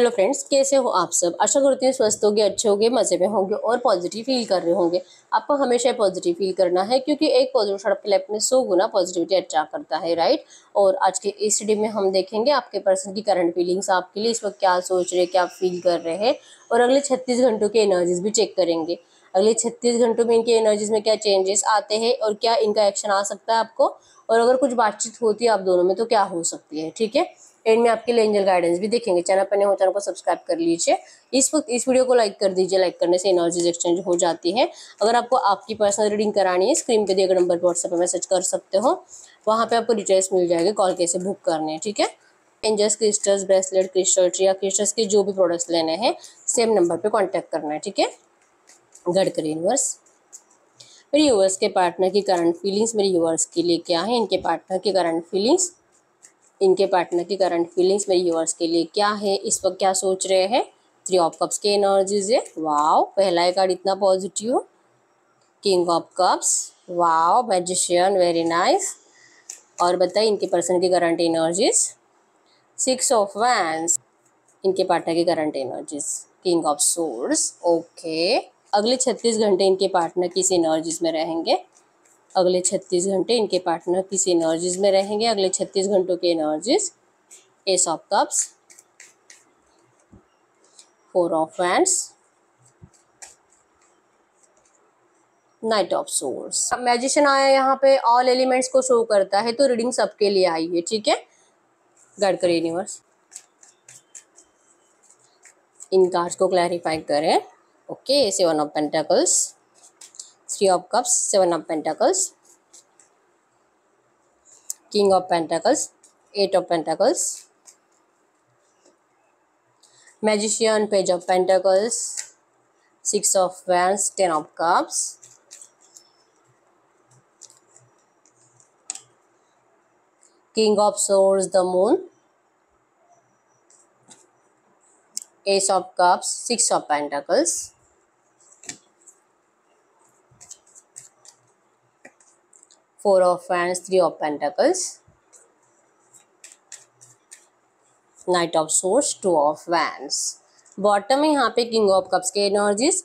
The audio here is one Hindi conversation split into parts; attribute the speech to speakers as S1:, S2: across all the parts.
S1: हेलो फ्रेंड्स कैसे हो आप सब आशा करती हूँ स्वस्थ होगे अच्छे होगे मज़े में होंगे और पॉजिटिव फील कर रहे होंगे आपको हमेशा पॉजिटिव फील करना है क्योंकि एक पॉजिटिव शॉट लाइफ में सौ गुना पॉजिटिविटी अच्छा करता है राइट और आज के इस डे में हम देखेंगे आपके पर्सन की करंट फीलिंग्स आपके लिए इस वक्त क्या सोच रहे क्या फील कर रहे हैं और अगले छत्तीस घंटों की एनर्जीज भी चेक करेंगे अगले छत्तीस घंटों में इनकी एनर्जीज में क्या चेंजेस आते हैं और क्या इनका एक्शन आ सकता है आपको और अगर कुछ बातचीत होती है आप दोनों में तो क्या हो सकती है ठीक है एंड में आपके लिए एंजल गाइडेंस भी देखेंगे चैनल पर नहीं हो तो चैनल को सब्सक्राइब कर लीजिए इस वक्त इस वीडियो को लाइक कर दीजिए लाइक करने से एनर्जीज एक्सचेंज हो जाती है अगर आपको आपकी पर्सनल रीडिंग करानी है स्क्रीन पर दिए गए नंबर पर व्हाट्सएप पर मैसेज कर सकते हो वहाँ पर आपको डिटेल्स मिल जाएगी कॉल कैसे बुक करने ठीक है एंजल्स क्रिस्टल्स ब्रेसलेट क्रिस्टल या क्रिस्टल्स के जो भी प्रोडक्ट्स लेने हैं सेम नंबर पर कॉन्टैक्ट करना है ठीक है गडकरी यूनिवर्स मेरे यूवर्स के पार्टनर की करंट फीलिंग्स मेरे यूवर्स के लिए क्या है इनके पार्टनर की करंट फीलिंग्स इनके पार्टनर की करंट फीलिंग्स मेरे यूवर्स के लिए क्या है इस वक्त क्या सोच रहे हैं थ्री ऑफ कप्स के एनर्जीज है वाओ पहला कार्ड इतना positive king of cups wow magician very nice और बताइए इनके पर्सन की current energies six of wands इनके पार्टनर की current energies king of swords okay अगले छत्तीस घंटे इनके पार्टनर किस एनर्जीज में रहेंगे अगले 36 घंटे इनके पार्टनर किस एनर्जीज में रहेंगे अगले 36 घंटों के energies ace of cups four of wand knight of swords magician आया यहाँ पे ऑल एलिमेंट्स को शो करता है तो रीडिंग सबके लिए आई है ठीक है गडकर यूनिवर्स इन कार्ड्स को क्लैरिफाई करें okay seven of pentacles three of cups seven of pentacles king of pentacles eight of pentacles magician page of pentacles six of wands ten of cups king of swords the moon ace of cups six of pentacles four of wands three of pentacles knight of swords two of wands bottom में यहाँ पे किंग ऑफ कप्स के एनर्जीज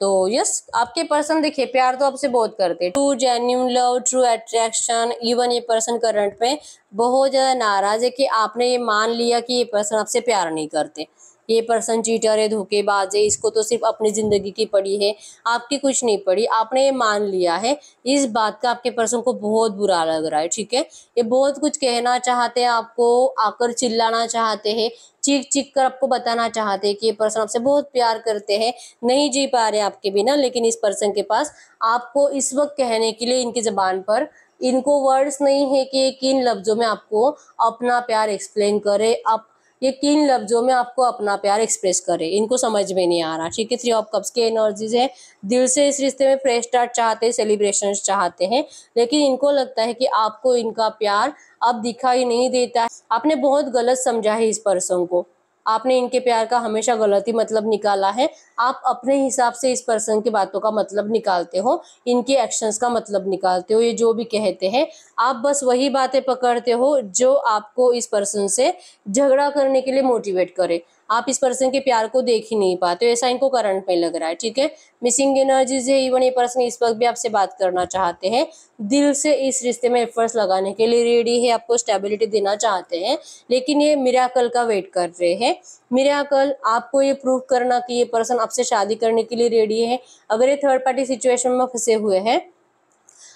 S1: तो यस आपके पर्सन देखिए प्यार तो आपसे बहुत करते हैं true genuine love true attraction even ये पर्सन करंट में बहुत ज़्यादा नाराज है कि आपने ये मान लिया कि ये पर्सन आपसे प्यार नहीं करते ये पर्सन चीटर है धोखेबाज है इसको तो सिर्फ अपनी ज़िंदगी की पड़ी है आपकी कुछ नहीं पड़ी आपने ये मान लिया है इस बात का आपके पर्सन को बहुत बुरा लग रहा है ठीक है ये बहुत कुछ कहना चाहते हैं आपको आकर चिल्लाना चाहते हैं चीख चीख कर आपको बताना चाहते हैं कि ये पर्सन आपसे बहुत प्यार करते हैं नहीं जी पा रहे आपके बिना लेकिन इस पर्सन के पास आपको इस वक्त कहने के लिए इनकी ज़बान पर इनको वर्ड्स नहीं है कि किन लफ्ज़ों में आपको अपना प्यार एक्सप्लेन करे आप ये तीन लफ्जों में आपको अपना प्यार एक्सप्रेस करे इनको समझ में नहीं आ रहा ठीक है थ्री ऑफ कप्स के एनर्जीज है दिल से इस रिश्ते में फ्रेश स्टार्ट चाहते हैं सेलिब्रेशन चाहते हैं लेकिन इनको लगता है कि आपको इनका प्यार अब दिखाई नहीं देता आपने बहुत गलत समझा है इस पर्सन को आपने इनके प्यार का हमेशा गलत ही मतलब निकाला है आप अपने हिसाब से इस पर्सन की बातों का मतलब निकालते हो इनके एक्शंस का मतलब निकालते हो ये जो भी कहते हैं आप बस वही बातें पकड़ते हो जो आपको इस पर्सन से झगड़ा करने के लिए मोटिवेट करे आप इस पर्सन के प्यार को देख ही नहीं पाते ऐसा इनको करंट में लग रहा है ठीक है मिसिंग एनर्जीज है इवन ये पर्सन इस वक्त भी आपसे बात करना चाहते हैं दिल से इस रिश्ते में एफर्ट्स लगाने के लिए रेडी है आपको स्टेबिलिटी देना चाहते हैं लेकिन ये मिराकल का वेट कर रहे हैं मिराकल आपको ये प्रूव करना कि ये पर्सन आपसे शादी करने के लिए रेडी है अगर ये थर्ड पार्टी सिचुएशन में फंसे हुए हैं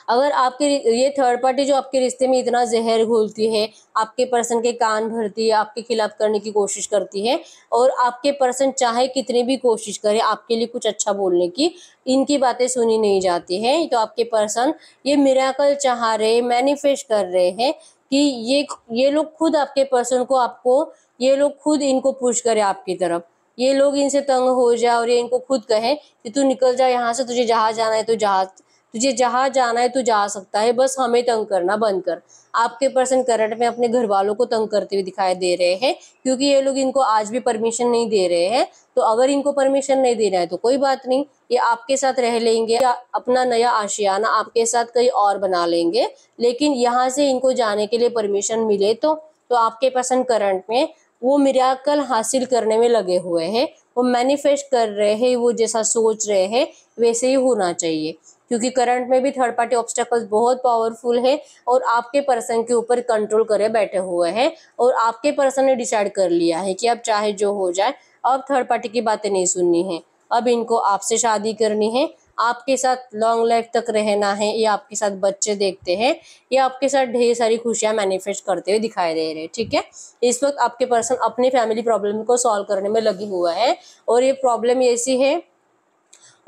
S1: अगर आपके ये थर्ड पार्टी जो आपके रिश्ते में इतना जहर घोलती है आपके पर्सन के कान भरती है आपके खिलाफ करने की कोशिश करती है और आपके पर्सन चाहे कितनी भी कोशिश करे आपके लिए कुछ अच्छा बोलने की इनकी बातें सुनी नहीं जाती है तो आपके पर्सन ये मिराकल चाह रहे मैनिफेस्ट कर रहे हैं कि ये ये लोग खुद आपके पर्सन को आपको ये लोग खुद इनको पुश करे आपकी तरफ ये लोग इनसे तंग हो जाए और ये इनको खुद कहें कि तू निकल जा यहाँ से तुझे जहाज जाना है तो जहाज तुझे जहाँ जाना है तू जा सकता है बस हमें तंग करना बंद कर आपके पर्सन करंट में अपने घर वालों को तंग करते हुए दिखाई दे रहे हैं क्योंकि ये लोग इनको आज भी परमिशन नहीं दे रहे हैं तो अगर इनको परमिशन नहीं देना है तो कोई बात नहीं ये आपके साथ रह लेंगे या अपना नया आशियाना आपके साथ कहीं और बना लेंगे लेकिन यहाँ से इनको जाने के लिए परमिशन मिले तो तो आपके पर्सन करंट में वो मिराकल हासिल करने में लगे हुए हैं वो मैनिफेस्ट कर रहे हैं वो जैसा सोच रहे हैं वैसे ही होना चाहिए क्योंकि करंट में भी थर्ड पार्टी ऑब्स्टेकल बहुत पावरफुल है और आपके पर्सन के ऊपर कंट्रोल करे बैठे हुए हैं और आपके पर्सन ने डिसाइड कर लिया है कि अब चाहे जो हो जाए अब थर्ड पार्टी की बातें नहीं सुननी है अब इनको आपसे शादी करनी है आपके साथ लॉन्ग लाइफ तक रहना है या आपके साथ बच्चे देखते हैं या आपके साथ ढेर सारी खुशियां मैनिफेस्ट करते हुए दिखाई दे रहे हैं ठीक है इस वक्त आपके पर्सन अपनी फैमिली प्रॉब्लम को सॉल्व करने में लगी हुआ है और ये प्रॉब्लम ऐसी है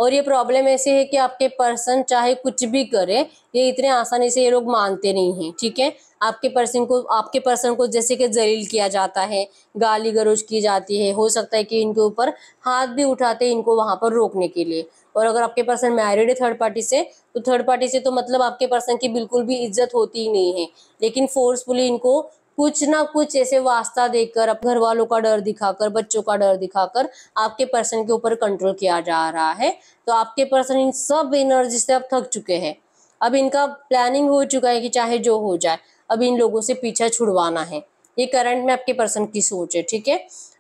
S1: और ये प्रॉब्लम ऐसे है कि आपके पर्सन चाहे कुछ भी करे ये इतने आसानी से ये लोग मानते नहीं हैं ठीक है आपके पर्सन को आपके पर्सन को जैसे कि जलील किया जाता है गाली गरोज की जाती है हो सकता है कि इनके ऊपर हाथ भी उठाते हैं इनको वहाँ पर रोकने के लिए और अगर आपके पर्सन मैरिड है थर्ड पार्टी से तो थर्ड पार्टी से तो मतलब आपके पर्सन की बिल्कुल भी इज्जत होती ही नहीं है लेकिन फोर्सफुली इनको कुछ ना कुछ ऐसे वास्ता देकर घर वालों का डर दिखाकर बच्चों का डर दिखाकर आपके पर्सन के ऊपर कंट्रोल किया जा रहा है तो आपके पर्सन इन सब एनर्जी से अब थक चुके हैं अब इनका प्लानिंग हो चुका है कि चाहे जो हो जाए अब इन लोगों से पीछा छुड़वाना है ये करंट में आपके पर्सन की सोच है ठीक है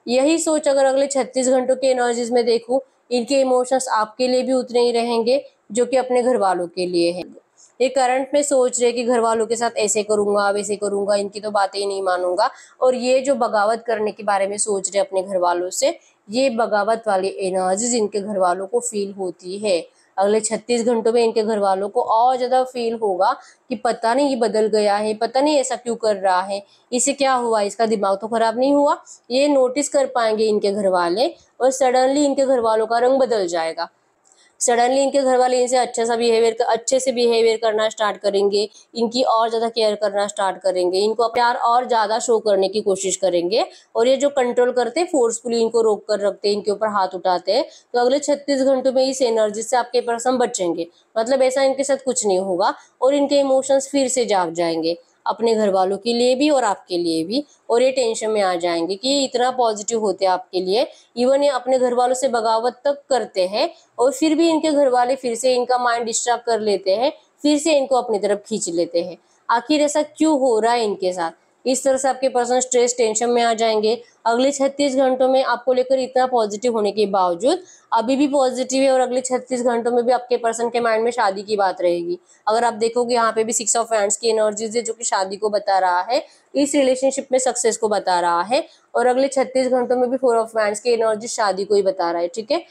S1: यही सोच अगर अगले छत्तीस घंटों के एनर्जीज में देखूँ इनके इमोशंस आपके लिए भी उतने ही रहेंगे जो कि अपने घर वालों के लिए है ये करंट में सोच रहे कि घर वालों के साथ ऐसे करूंगा वैसे करूंगा इनकी तो बातें ही नहीं मानूंगा और ये जो बगावत करने के बारे में सोच रहे अपने घर वालों से ये बगावत वाली एनर्जीज इनके घर वालों को फील होती है अगले 36 घंटों में इनके घर वालों को और ज़्यादा फील होगा कि पता नहीं ये बदल गया है पता नहीं ऐसा क्यों कर रहा है इसे क्या हुआ इसका दिमाग तो ख़राब नहीं हुआ ये नोटिस कर पाएंगे इनके घर वाले और सडनली इनके घर वालों का रंग बदल जाएगा सडनली इनके घर वाले इनसे अच्छा सा बिहेवियर अच्छे से बिहेवियर करना स्टार्ट करेंगे इनकी और ज़्यादा केयर करना स्टार्ट करेंगे इनको प्यार और ज़्यादा शो करने की कोशिश करेंगे और ये जो कंट्रोल करते हैं फोर्सफुली इनको रोक कर रखते हैं इनके ऊपर हाथ उठाते हैं तो अगले छत्तीस घंटों में इस एनर्जी से आपके पर्सन बचेंगे मतलब ऐसा इनके साथ कुछ नहीं होगा और इनके इमोशंस फिर से जाग जाएंगे अपने घर वालों के लिए भी और आपके लिए भी और ये टेंशन में आ जाएंगे कि ये इतना पॉजिटिव होते हैं आपके लिए इवन ये अपने घर वालों से बगावत तक करते हैं और फिर भी इनके घर वाले फिर से इनका माइंड डिस्टर्ब कर लेते हैं फिर से इनको अपनी तरफ खींच लेते हैं आखिर ऐसा क्यों हो रहा है इनके साथ इस तरह से आपके पर्सन स्ट्रेस टेंशन में आ जाएंगे अगले 36 घंटों में आपको लेकर इतना पॉजिटिव होने के बावजूद अभी भी पॉजिटिव है और अगले 36 घंटों में भी आपके पर्सन के माइंड में शादी की बात रहेगी अगर आप देखोगे यहाँ पे भी सिक्स ऑफ फ्रेंड्स की एनर्जीज है जो कि शादी को बता रहा है इस रिलेशनशिप में सक्सेस को बता रहा है और अगले छत्तीस घंटों में भी फोर ऑफ फ्रेंड्स की एनर्जी शादी को ही बता रहा है ठीक है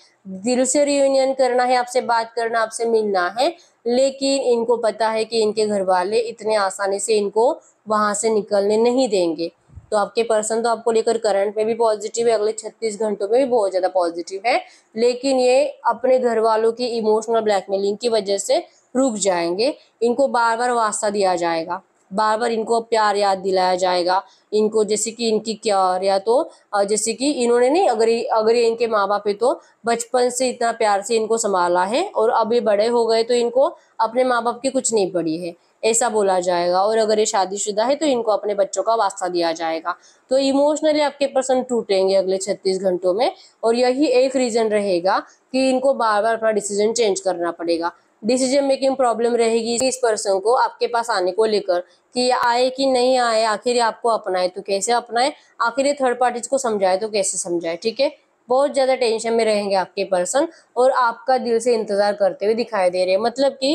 S1: दिल से रियूनियन करना है आपसे बात करना आपसे मिलना है लेकिन इनको पता है कि इनके घर वाले इतने आसानी से इनको वहाँ से निकलने नहीं देंगे तो आपके पर्सन तो आपको लेकर करंट में भी पॉजिटिव है अगले 36 घंटों में भी बहुत ज़्यादा पॉजिटिव है लेकिन ये अपने घर वालों की इमोशनल ब्लैकमेलिंग की वजह से रुक जाएंगे इनको बार बार वास्ता दिया जाएगा बार बार इनको प्यार याद दिलाया जाएगा इनको जैसे कि इनकी क्योर या तो जैसे कि इन्होंने नहीं अगर अगर ये इनके माँ बाप है तो बचपन से इतना प्यार से इनको संभाला है और अब ये बड़े हो गए तो इनको अपने माँ बाप की कुछ नहीं पड़ी है ऐसा बोला जाएगा और अगर ये शादीशुदा है तो इनको अपने बच्चों का वास्ता दिया जाएगा तो इमोशनली आपके पर्सन टूटेंगे अगले छत्तीस घंटों में और यही एक रीज़न रहेगा कि इनको बार बार अपना डिसीजन चेंज करना पड़ेगा डिसीजन मेकिंग प्रॉब्लम रहेगी इस पर्सन को आपके पास आने को लेकर कि आए कि नहीं आए आखिर आपको अपनाए तो कैसे अपनाए आखिर थर्ड पार्टीज को समझाए तो कैसे समझाए ठीक है बहुत ज़्यादा टेंशन में रहेंगे आपके पर्सन और आपका दिल से इंतज़ार करते हुए दिखाई दे रहे हैं मतलब कि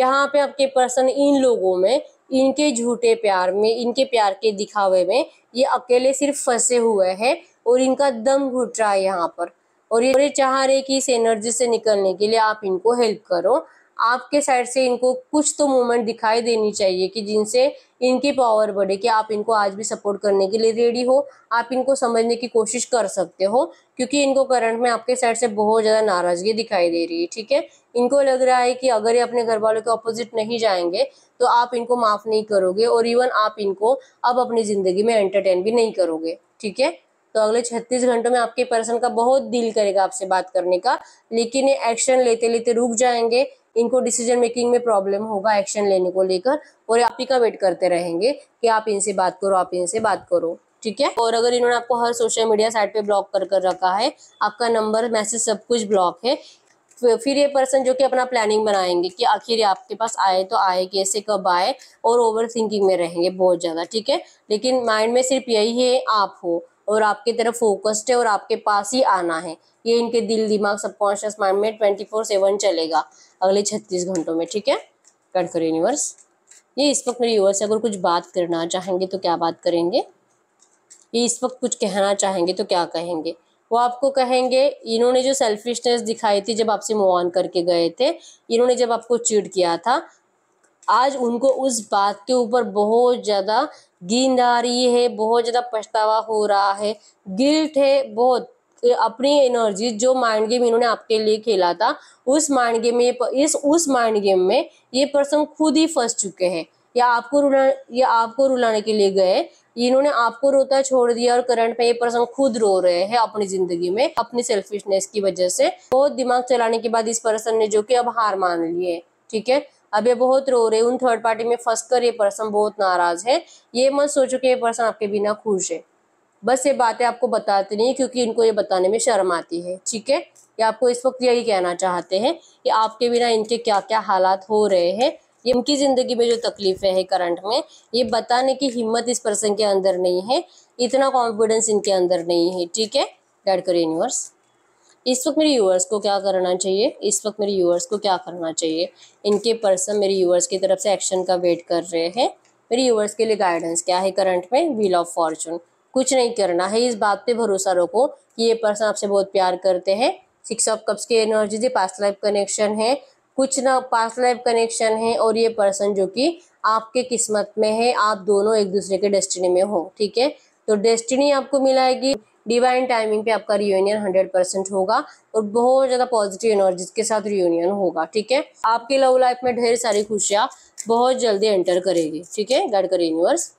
S1: यहाँ पे आपके पर्सन इन लोगों में इनके झूठे प्यार में इनके प्यार के दिखावे में ये अकेले सिर्फ फंसे हुए हैं और इनका दम घुट रहा है यहाँ पर और ये चाह रहे कि इस एनर्जी से निकलने के लिए आप इनको हेल्प करो आपके साइड से इनको कुछ तो मूवमेंट दिखाई देनी चाहिए कि जिनसे इनकी पावर बढ़े कि आप इनको आज भी सपोर्ट करने के लिए रेडी हो आप इनको समझने की कोशिश कर सकते हो क्योंकि इनको करंट में आपके साइड से बहुत ज़्यादा नाराज़गी दिखाई दे रही है ठीक है इनको लग रहा है कि अगर ये अपने घर वालों के अपोजिट नहीं जाएंगे तो आप इनको माफ़ नहीं करोगे और इवन आप इनको अब अपनी ज़िंदगी में एंटरटेन भी नहीं करोगे ठीक है तो अगले 36 घंटों में आपके पर्सन का बहुत दिल करेगा आपसे बात करने का लेकिन ये एक्शन लेते लेते रुक जाएंगे इनको डिसीजन मेकिंग में प्रॉब्लम होगा एक्शन लेने को लेकर और आप ही का वेट करते रहेंगे कि आप इनसे बात करो आप इनसे बात करो ठीक है और अगर इन्होंने आपको हर सोशल मीडिया साइट पे ब्लॉक कर कर रखा है आपका नंबर मैसेज सब कुछ ब्लॉक है फिर ये पर्सन जो कि अपना प्लानिंग बनाएंगे कि आखिर आपके पास आए तो आए कैसे कब आए और ओवर थिंकिंग में रहेंगे बहुत ज़्यादा ठीक है लेकिन माइंड में सिर्फ यही है आप हो और आपके तरफ फोकस्ड है और आपके पास ही आना है ये इनके दिल दिमाग सबकॉन्शियस माइंड में ट्वेंटी फोर सेवन चलेगा अगले छत्तीस घंटों में ठीक है कट करो यूनिवर्स ये इस वक्त मेरे यूवर्स अगर कुछ बात करना चाहेंगे तो क्या बात करेंगे ये इस वक्त कुछ कहना चाहेंगे तो क्या कहेंगे वो आपको कहेंगे इन्होंने जो सेल्फिशनेस दिखाई थी जब आपसे मूव ऑन करके गए थे इन्होंने जब आपको चीट किया था आज उनको उस बात के ऊपर बहुत ज़्यादा गिंद आ रही है बहुत ज़्यादा पछतावा हो रहा है गिल्ट है बहुत अपनी एनर्जी जो माइंड गेम इन्होंने आपके लिए खेला था उस माइंड गेम में इस उस माइंड गेम में ये पर्सन खुद ही फंस चुके हैं या आपको रुला या आपको रुलाने के लिए गए इन्होंने आपको रोता छोड़ दिया और करंट में ये पर्सन खुद रो रहे हैं अपनी जिंदगी में अपनी सेल्फिशनेस की वजह से बहुत दिमाग चलाने के बाद इस पर्सन ने जो कि अब हार मान लिए ठीक है अब ये बहुत रो रहे उन थर्ड पार्टी में फंस कर ये पर्सन बहुत नाराज है ये मत सोचो कि ये पर्सन आपके बिना खुश है बस ये बातें आपको बताते नहीं क्योंकि इनको ये बताने में शर्म आती है ठीक है ये आपको इस वक्त यही कहना चाहते हैं कि आपके बिना इनके क्या क्या हालात हो रहे हैं ये उनकी ज़िंदगी में जो तकलीफें हैं करंट में ये बताने की हिम्मत इस पर्सन के अंदर नहीं है इतना कॉन्फिडेंस इनके अंदर नहीं है ठीक है डर करो यूनिवर्स इस वक्त मेरे यूवर्स को क्या करना चाहिए इस वक्त मेरे यूवर्स को क्या करना चाहिए इनके पर्सन मेरे यूवर्स की तरफ से एक्शन का वेट कर रहे हैं मेरे यूवर्स के लिए गाइडेंस क्या है करंट में व्हील ऑफ फॉर्चून कुछ नहीं करना है इस बात पे भरोसा रखो कि ये पर्सन आपसे बहुत प्यार करते हैं सिक्स ऑफ कप्स की एनर्जी थी पास्ट लाइफ कनेक्शन है कुछ ना पास्ट लाइफ कनेक्शन है और ये पर्सन जो कि आपके किस्मत में है आप दोनों एक दूसरे के डेस्टिनी में हो ठीक है तो डेस्टिनी आपको मिलाएगी डिवाइन टाइमिंग पे आपका रियूनियन हंड्रेड परसेंट होगा और बहुत ज़्यादा पॉजिटिव एनर्जी के साथ रियूनियन होगा ठीक है आपके लव लाइफ में ढेर सारी खुशियाँ बहुत जल्दी एंटर करेगी ठीक है गाइड करें यूनिवर्स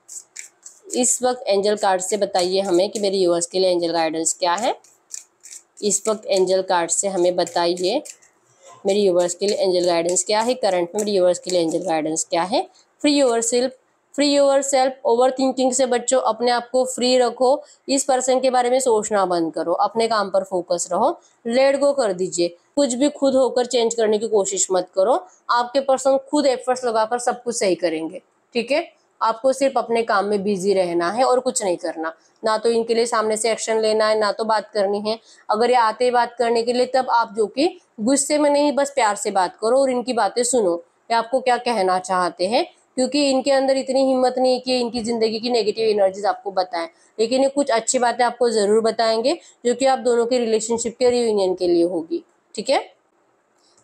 S1: इस वक्त एंजल कार्ड से बताइए हमें कि मेरे यूवर्स के लिए एंजल गाइडेंस क्या है इस वक्त एंजल कार्ड से हमें बताइए मेरे यूवर्स के लिए एंजल गाइडेंस क्या है करंट में मेरे यूवर्स के लिए एंजल गाइडेंस क्या है free yourself free yourself overthinking से बच्चों अपने आप को फ्री रखो इस पर्सन के बारे में सोचना बंद करो अपने काम पर फोकस रहो लेट गो कर दीजिए कुछ भी खुद होकर चेंज करने की कोशिश मत करो आपके पर्सन खुद एफर्ट्स लगाकर सब कुछ सही करेंगे ठीक है आपको सिर्फ अपने काम में बिजी रहना है और कुछ नहीं करना ना तो इनके लिए सामने से एक्शन लेना है ना तो बात करनी है अगर ये आते ही बात करने के लिए तब आप जो कि गुस्से में नहीं बस प्यार से बात करो और इनकी बातें सुनो ये आपको क्या कहना चाहते हैं क्योंकि इनके अंदर इतनी हिम्मत नहीं कि इनकी ज़िंदगी की नेगेटिव एनर्जीज आपको बताएं लेकिन ये कुछ अच्छी बातें आपको ज़रूर बताएंगे जो कि आप दोनों के रिलेशनशिप के रियूनियन के लिए होगी ठीक है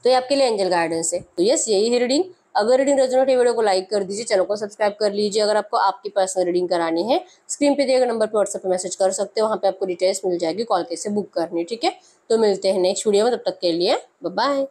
S1: तो ये आपके लिए एंजल गार्डन से तो यस यही है रीडिंग अगर रीडिंग रेजोनेट वीडियो को लाइक कर दीजिए चैनल को सब्सक्राइब कर लीजिए अगर आपको आपकी पर्सनल रीडिंग करानी है स्क्रीन पे दिएगा नंबर पर व्हाट्सएप पे मैसेज कर सकते हो वहाँ पे आपको डिटेल्स मिल जाएगी कॉल कैसे बुक करनी ठीक है तो मिलते हैं नेक्स्ट वीडियो में तब तक के लिए बाय